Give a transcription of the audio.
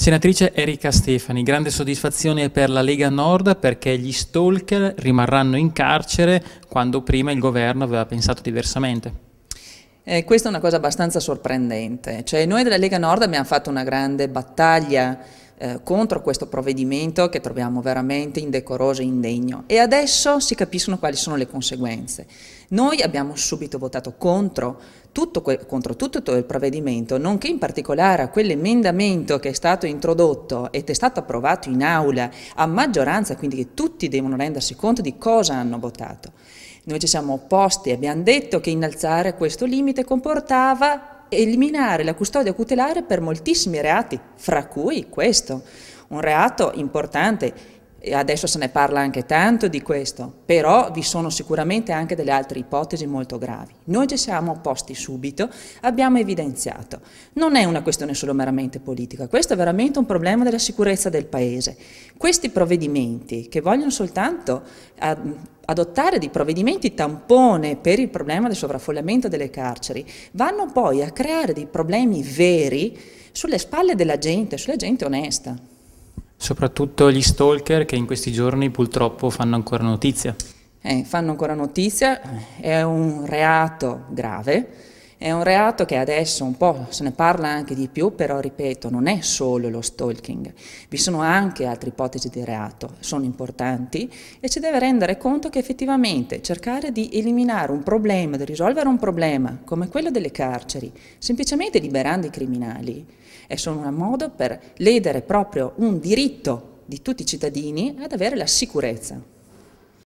Senatrice Erika Stefani, grande soddisfazione per la Lega Nord perché gli stalker rimarranno in carcere quando prima il governo aveva pensato diversamente. Eh, questa è una cosa abbastanza sorprendente, cioè noi della Lega Nord abbiamo fatto una grande battaglia eh, contro questo provvedimento che troviamo veramente indecoroso e indegno. E adesso si capiscono quali sono le conseguenze. Noi abbiamo subito votato contro tutto, contro tutto il provvedimento, nonché in particolare a quell'emendamento che è stato introdotto ed è stato approvato in aula a maggioranza, quindi che tutti devono rendersi conto di cosa hanno votato. Noi ci siamo opposti, abbiamo detto che innalzare questo limite comportava eliminare la custodia cautelare per moltissimi reati, fra cui questo, un reato importante e adesso se ne parla anche tanto di questo, però vi sono sicuramente anche delle altre ipotesi molto gravi. Noi ci siamo opposti subito, abbiamo evidenziato. Non è una questione solo meramente politica, questo è veramente un problema della sicurezza del Paese. Questi provvedimenti che vogliono soltanto adottare dei provvedimenti tampone per il problema del sovraffollamento delle carceri, vanno poi a creare dei problemi veri sulle spalle della gente, sulla gente onesta. Soprattutto gli stalker che in questi giorni purtroppo fanno ancora notizia. Eh, fanno ancora notizia, è un reato grave è un reato che adesso un po' se ne parla anche di più, però ripeto, non è solo lo stalking, vi sono anche altre ipotesi di reato, sono importanti e ci deve rendere conto che effettivamente cercare di eliminare un problema, di risolvere un problema come quello delle carceri, semplicemente liberando i criminali, è solo un modo per ledere proprio un diritto di tutti i cittadini ad avere la sicurezza.